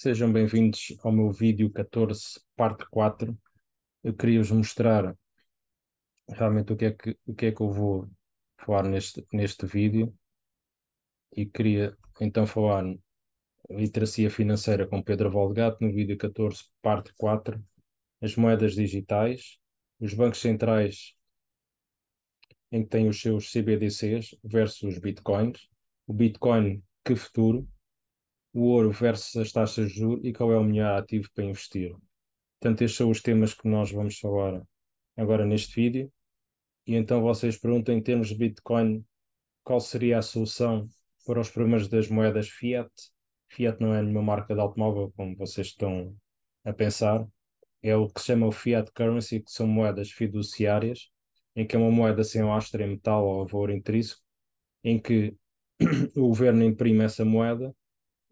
Sejam bem-vindos ao meu vídeo 14, parte 4. Eu queria vos mostrar realmente o que é que, o que, é que eu vou falar neste, neste vídeo e queria então falar literacia financeira com Pedro Valdegato no vídeo 14, parte 4, as moedas digitais, os bancos centrais em que têm os seus CBDCs versus bitcoins, o bitcoin que futuro, o ouro versus as taxas de juros e qual é o melhor ativo para investir. Portanto, estes são os temas que nós vamos falar agora neste vídeo. E então vocês perguntam em termos de Bitcoin qual seria a solução para os problemas das moedas fiat. Fiat não é nenhuma marca de automóvel, como vocês estão a pensar. É o que se chama o fiat currency, que são moedas fiduciárias, em que é uma moeda sem lastro em metal ou valor intrínseco, em que o governo imprime essa moeda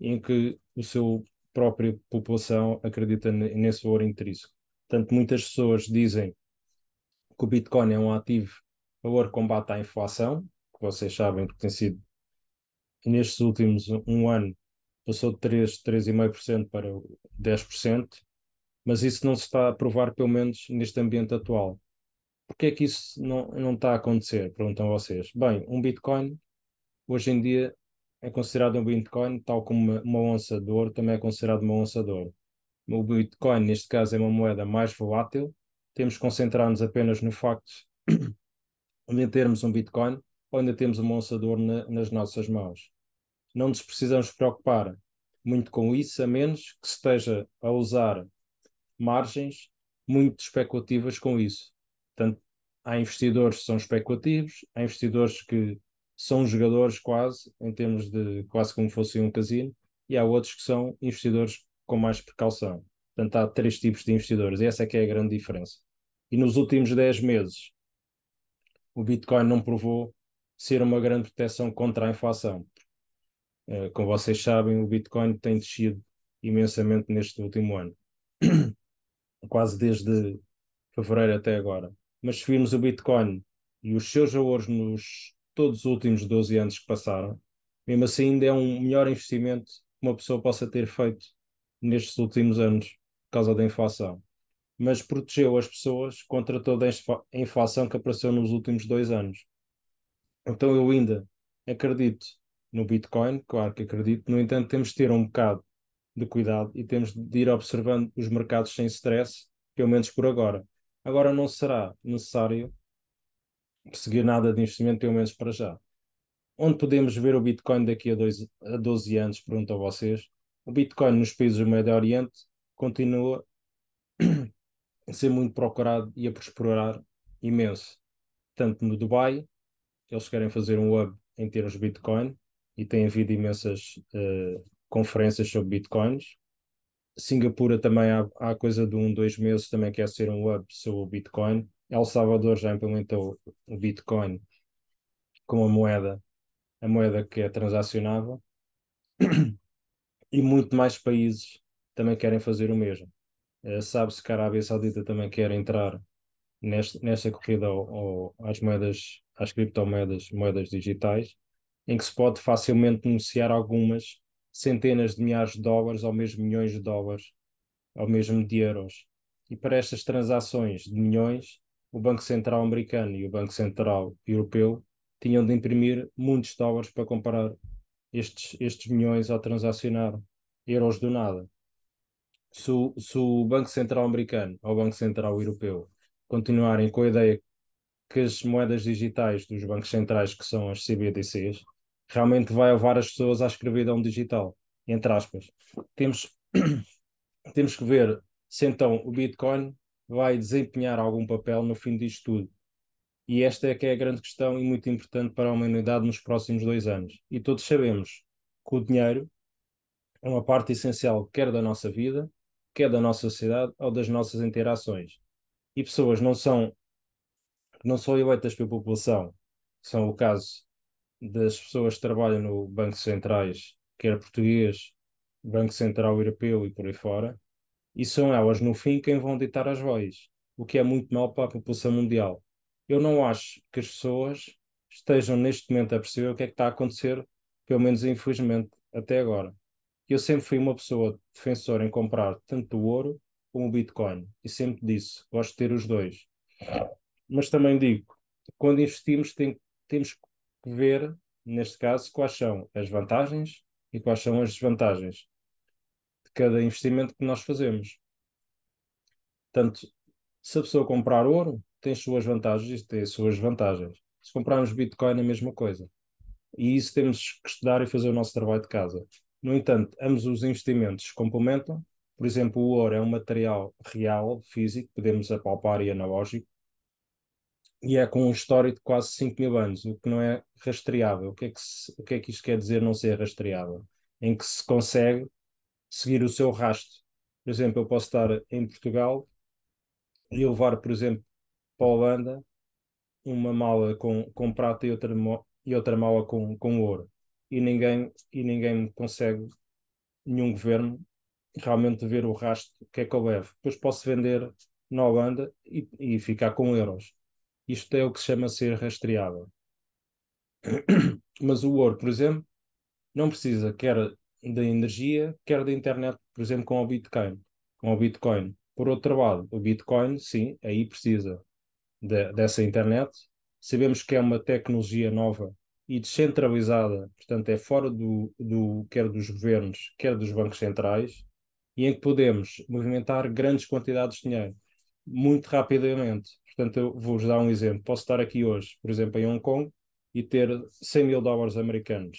em que o seu própria população acredita nesse valor intrínseco. Portanto, muitas pessoas dizem que o Bitcoin é um ativo valor combate à inflação, que vocês sabem que tem sido, nestes últimos um ano, passou de 3,5% para 10%, mas isso não se está a provar, pelo menos neste ambiente atual. Porquê é que isso não, não está a acontecer? Perguntam vocês. Bem, um Bitcoin, hoje em dia, é considerado um Bitcoin, tal como uma, uma onça de ouro também é considerado uma onça de ouro. O Bitcoin, neste caso, é uma moeda mais volátil. Temos que concentrar-nos apenas no facto de termos um Bitcoin ou ainda temos uma onça de ouro na, nas nossas mãos. Não nos precisamos preocupar muito com isso, a menos que esteja a usar margens muito especulativas com isso. Portanto, há investidores que são especulativos, há investidores que são jogadores quase, em termos de quase como fosse um casino, e há outros que são investidores com mais precaução. Portanto, há três tipos de investidores, e essa é que é a grande diferença. E nos últimos 10 meses, o Bitcoin não provou ser uma grande proteção contra a inflação. Eh, como vocês sabem, o Bitcoin tem descido imensamente neste último ano, quase desde fevereiro até agora. Mas se virmos o Bitcoin e os seus valores nos todos os últimos 12 anos que passaram. Mesmo assim, ainda é um melhor investimento que uma pessoa possa ter feito nestes últimos anos por causa da inflação. Mas protegeu as pessoas contra toda a inflação que apareceu nos últimos dois anos. Então eu ainda acredito no Bitcoin, claro que acredito, no entanto, temos de ter um bocado de cuidado e temos de ir observando os mercados sem stress, pelo menos por agora. Agora não será necessário seguir nada de investimento, pelo menos para já. Onde podemos ver o Bitcoin daqui a, dois, a 12 anos? Pergunto a vocês. O Bitcoin nos países do Médio Oriente continua a ser muito procurado e a prosperar imenso. Tanto no Dubai, eles querem fazer um hub em termos de Bitcoin e tem havido imensas uh, conferências sobre Bitcoins. Singapura também há, há coisa de um, dois meses também quer ser um hub sobre o Bitcoin El Salvador já implementou o Bitcoin como a moeda, a moeda que é transacionável, e muito mais países também querem fazer o mesmo. Eh, sabe-se que a Arábia Saudita também quer entrar neste, nesta corrida ao, ao, às moedas, às criptomoedas, moedas digitais, em que se pode facilmente negociar algumas centenas de milhares de dólares ou mesmo milhões de dólares, ou mesmo de euros. E para estas transações de milhões, o Banco Central americano e o Banco Central europeu tinham de imprimir muitos dólares para comprar estes, estes milhões a transacionar euros do nada. Se o, se o Banco Central americano ou o Banco Central europeu continuarem com a ideia que as moedas digitais dos bancos centrais, que são as CBDCs, realmente vai levar as pessoas à escravidão digital, entre aspas. Temos, temos que ver se então o Bitcoin vai desempenhar algum papel no fim disto tudo? E esta é que é a grande questão e muito importante para a humanidade nos próximos dois anos. E todos sabemos que o dinheiro é uma parte essencial, quer da nossa vida, quer da nossa sociedade ou das nossas interações. E pessoas não são, não são eleitas pela população, são o caso das pessoas que trabalham no bancos centrais, quer português, Banco Central Europeu e por aí fora, e são elas, no fim, quem vão ditar as vozes, o que é muito mal para a população mundial. Eu não acho que as pessoas estejam neste momento a perceber o que é que está a acontecer, pelo menos infelizmente até agora. Eu sempre fui uma pessoa defensora em comprar tanto o ouro como o Bitcoin, e sempre disse, gosto de ter os dois. Mas também digo, quando investimos tem, temos que ver, neste caso, quais são as vantagens e quais são as desvantagens cada investimento que nós fazemos. Portanto, se a pessoa comprar ouro, tem suas vantagens e tem suas vantagens. Se comprarmos Bitcoin, a mesma coisa. E isso temos que estudar e fazer o nosso trabalho de casa. No entanto, ambos os investimentos complementam. Por exemplo, o ouro é um material real, físico, podemos apalpar e analógico, e é com um histórico de quase 5 mil anos, o que não é rastreável. O que é que, se, o que é que isto quer dizer não ser rastreável? Em que se consegue seguir o seu rastro. Por exemplo, eu posso estar em Portugal e levar, por exemplo, para a Holanda uma mala com, com prata e outra, e outra mala com, com ouro. E ninguém, e ninguém consegue, nenhum governo, realmente ver o rastro que é que eu levo. Depois posso vender na Holanda e, e ficar com euros. Isto é o que se chama ser rastreável. Mas o ouro, por exemplo, não precisa, quer da energia, quer da internet, por exemplo, com o Bitcoin. Com o Bitcoin. Por outro lado, o Bitcoin, sim, aí precisa de, dessa internet. Sabemos que é uma tecnologia nova e descentralizada, portanto, é fora do, do quer dos governos, quer dos bancos centrais, e em que podemos movimentar grandes quantidades de dinheiro muito rapidamente. Portanto, eu vou-vos dar um exemplo. Posso estar aqui hoje, por exemplo, em Hong Kong e ter 100 mil dólares americanos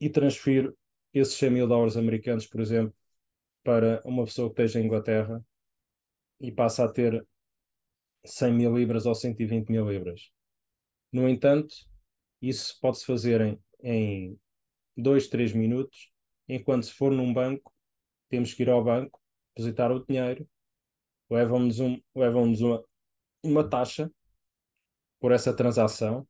e transferir esses 100 mil dólares americanos, por exemplo, para uma pessoa que esteja em Inglaterra e passa a ter 100 mil libras ou 120 mil libras. No entanto, isso pode-se fazer em, em dois, três minutos, enquanto se for num banco, temos que ir ao banco, depositar o dinheiro, levam-nos um, levam uma, uma taxa por essa transação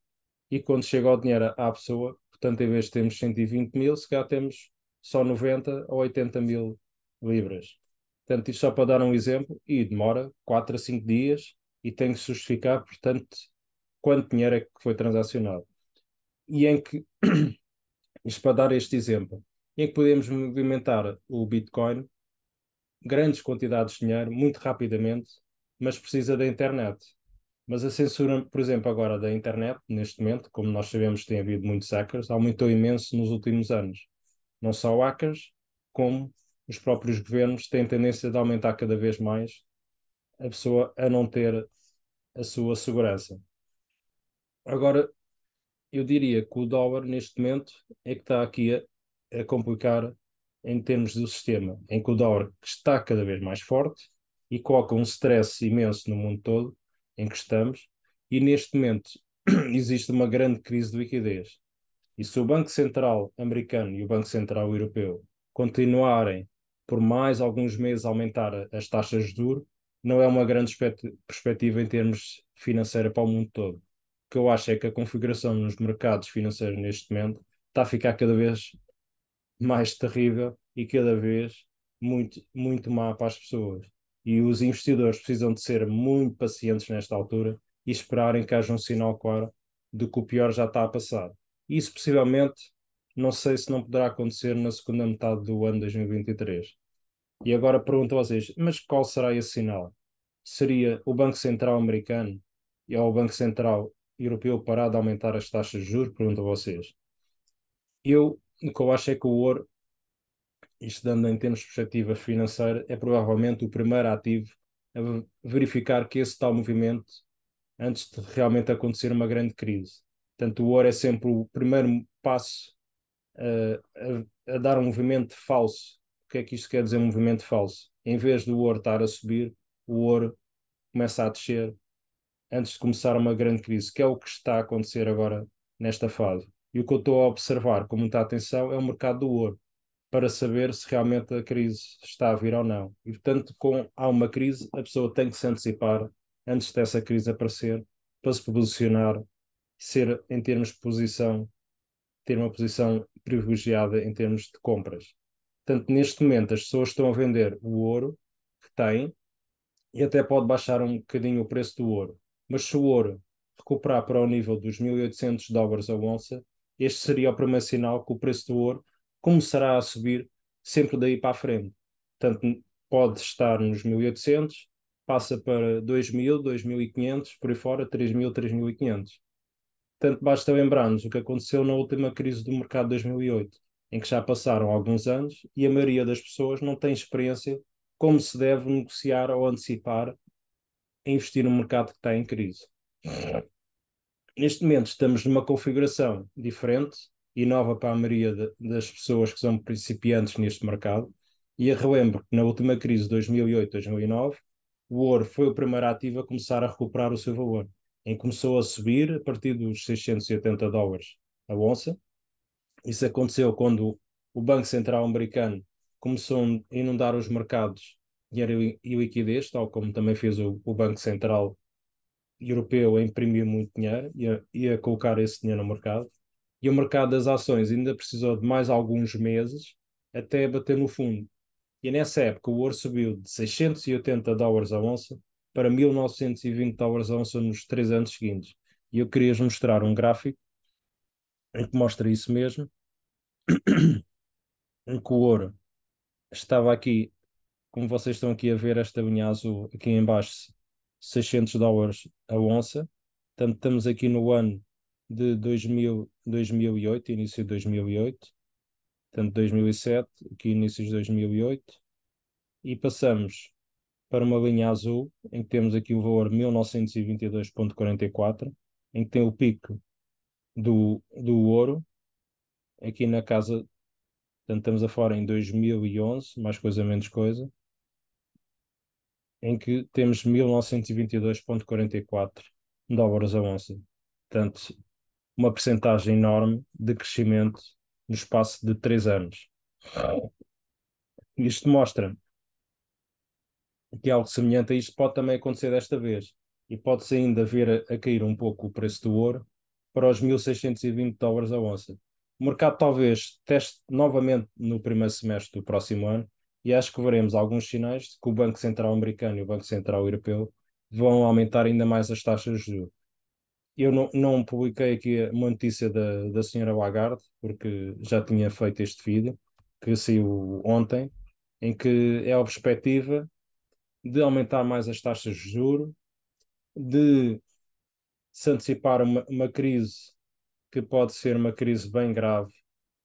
e quando chega o dinheiro à pessoa, Portanto, em vez de termos 120 mil, se calhar temos só 90 ou 80 mil libras. Portanto, isto só para dar um exemplo, e demora 4 a 5 dias e tem que justificar, portanto, quanto dinheiro é que foi transacionado. E em que, isto para dar este exemplo, em que podemos movimentar o Bitcoin, grandes quantidades de dinheiro, muito rapidamente, mas precisa da internet. Mas a censura, por exemplo, agora da internet, neste momento, como nós sabemos, tem havido muitos hackers, aumentou imenso nos últimos anos. Não só hackers, como os próprios governos têm tendência de aumentar cada vez mais a pessoa a não ter a sua segurança. Agora, eu diria que o dólar, neste momento, é que está aqui a, a complicar em termos do sistema, em que o dólar está cada vez mais forte e coloca um stress imenso no mundo todo em que estamos, e neste momento existe uma grande crise de liquidez. E se o Banco Central americano e o Banco Central europeu continuarem por mais alguns meses a aumentar as taxas de juros, não é uma grande perspectiva em termos financeiros para o mundo todo. O que eu acho é que a configuração nos mercados financeiros neste momento está a ficar cada vez mais terrível e cada vez muito, muito má para as pessoas. E os investidores precisam de ser muito pacientes nesta altura e esperarem que haja um sinal claro de que o pior já está a passar. Isso possivelmente não sei se não poderá acontecer na segunda metade do ano 2023. E agora pergunto a vocês, mas qual será esse sinal? Seria o Banco Central americano e é ao Banco Central europeu parar de aumentar as taxas de juros? Pergunto a vocês. Eu, o que eu acho é que o ouro isto dando em termos de perspectiva financeira, é provavelmente o primeiro ativo a verificar que esse tal movimento antes de realmente acontecer uma grande crise. Portanto, o ouro é sempre o primeiro passo a, a, dar um movimento falso. O que é que isto quer dizer, um movimento falso? Em vez do ouro estar a subir, o ouro começa a descer antes de começar uma grande crise, que é o que está a acontecer agora nesta fase. E o que eu estou a observar com muita atenção é o mercado do ouro para saber se realmente a crise está a vir ou não. E, portanto, com, há uma crise, a pessoa tem que se antecipar antes dessa crise aparecer para se posicionar, ser, em termos de posição, ter uma posição privilegiada em termos de compras. Portanto, neste momento, as pessoas estão a vender o ouro que têm e até pode baixar um bocadinho o preço do ouro. Mas se o ouro recuperar para o nível dos 1.800 dólares a onça, este seria o primeiro sinal que o preço do ouro começará a subir sempre daí para a frente. Portanto, pode estar nos 1800, passa para 2000, 2500, por aí fora, 3000, 3500. Portanto, basta lembrarmos o que aconteceu na última crise do mercado de 2008, em que já passaram alguns anos e a maioria das pessoas não tem experiência como se deve negociar ou antecipar a investir no mercado que está em crise. Neste momento estamos numa configuração diferente, e nova para a maioria de, das pessoas que são principiantes neste mercado. E relembro que na última crise de 2008-2009, o ouro foi o primeiro ativo a começar a recuperar o seu valor, em começou a subir a partir dos 680 dólares a onça. Isso aconteceu quando o Banco Central Americano começou a inundar os mercados dinheiro e liquidez, tal como também fez o, o Banco Central Europeu a imprimir muito dinheiro e a, e a, colocar esse dinheiro no mercado e o mercado das ações ainda precisou de mais alguns meses até bater no fundo. E nessa época o ouro subiu de 680 dólares a onça para 1920 dólares a onça nos três anos seguintes. E eu queria mostrar um gráfico em que mostra isso mesmo, em que o ouro estava aqui, como vocês estão aqui a ver esta linha azul, aqui embaixo 600 dólares a onça. Portanto, estamos aqui no ano de 2000, 2008, início de 2008, portanto 2007 que inícios de 2008, e passamos para uma linha azul, em que temos aqui o valor 1922.44, em que tem o pico do, do ouro, aqui na casa, portanto, estamos afora em 2011, mais coisa menos coisa, em que temos 1922.44 dólares a onça. Portanto, uma percentagem enorme de crescimento no espaço de três anos. Isto mostra que é algo semelhante a isto pode também acontecer desta vez e pode-se ainda ver a, a, cair um pouco o preço do ouro para os 1.620 dólares a onça. O mercado talvez teste novamente no primeiro semestre do próximo ano e acho que veremos alguns sinais de que o Banco Central Americano e o Banco Central Europeu vão aumentar ainda mais as taxas de juros eu não, não, publiquei aqui uma notícia da, da senhora Lagarde, porque já tinha feito este vídeo, que saiu ontem, em que é a perspectiva de aumentar mais as taxas de juro, de se antecipar uma, uma crise que pode ser uma crise bem grave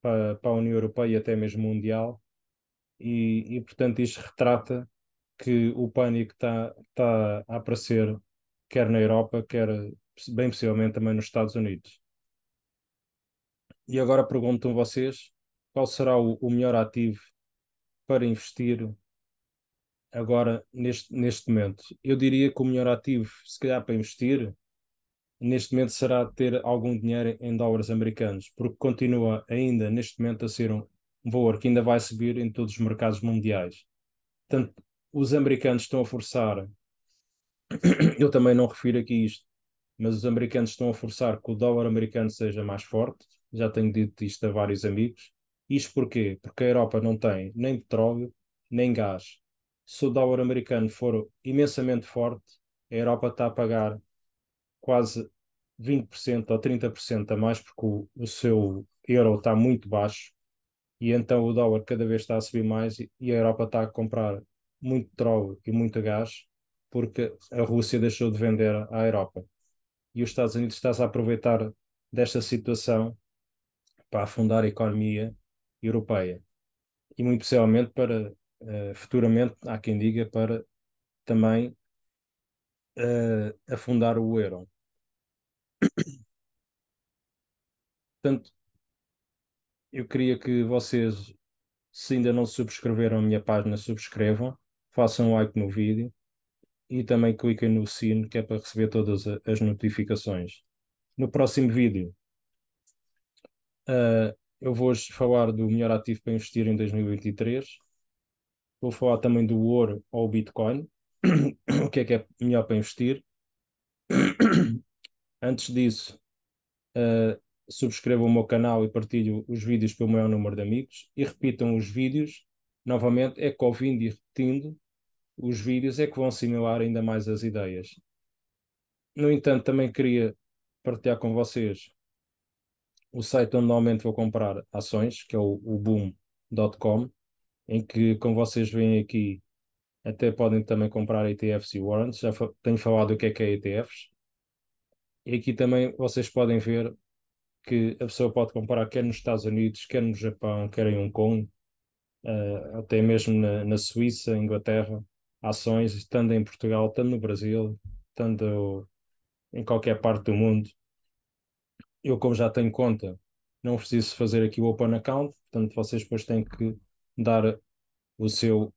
para, para a União Europeia e até mesmo mundial, e, e portanto isto retrata que o pânico está está a aparecer quer na Europa, quer bem possivelmente também nos Estados Unidos. E agora perguntam vocês qual será o, o melhor ativo para investir agora neste, neste momento. Eu diria que o melhor ativo, se calhar para investir, neste momento será ter algum dinheiro em dólares americanos, porque continua ainda neste momento a ser um valor que ainda vai subir em todos os mercados mundiais. Portanto, os americanos estão a forçar, eu também não refiro aqui isto, mas os americanos estão a forçar que o dólar americano seja mais forte. Já tenho dito isto a vários amigos. Isto porquê? Porque a Europa não tem nem petróleo, nem gás. Se o dólar americano for imensamente forte, a Europa está a pagar quase 20% ou 30% a mais, porque o, o seu euro está muito baixo e então o dólar cada vez está a subir mais e, e a Europa está a comprar muito petróleo e muito gás porque a Rússia deixou de vender à Europa e os Estados Unidos está-se a aproveitar desta situação para afundar a economia europeia e muito possivelmente para uh, futuramente há quem diga para também uh, afundar o euro. Portanto, eu queria que vocês, se ainda não subscreveram a minha página, subscrevam, façam um like no vídeo e também cliquem no sino que é para receber todas as notificações. No próximo vídeo uh, eu vou falar do melhor ativo para investir em 2023. Vou falar também do ouro ou Bitcoin, o que é que é melhor para investir. Antes disso, uh, subscrevam o meu canal e partilhem os vídeos para o maior número de amigos e repitam os vídeos. Novamente, é que ouvindo e repetindo os vídeos é que vão assimilar ainda mais as ideias. No entanto, também queria partilhar com vocês o site onde normalmente vou comprar ações, que é o, o boom.com, em que, como vocês veem aqui, até podem também comprar ETFs e warrants. Já fa tenho falado o que é que é ETFs. E aqui também vocês podem ver que a pessoa pode comprar quer nos Estados Unidos, quer no Japão, quer em Hong Kong, uh, até mesmo na, na Suíça, Inglaterra ações, estando em Portugal, estando no Brasil, estando em qualquer parte do mundo. Eu, como já tenho conta, não preciso fazer aqui o Open Account, portanto, vocês depois têm que dar o seu,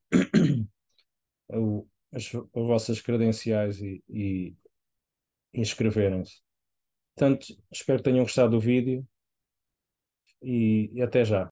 o, as, as, vossas credenciais e, e inscreverem-se. Portanto, espero que tenham gostado do vídeo e, e até já.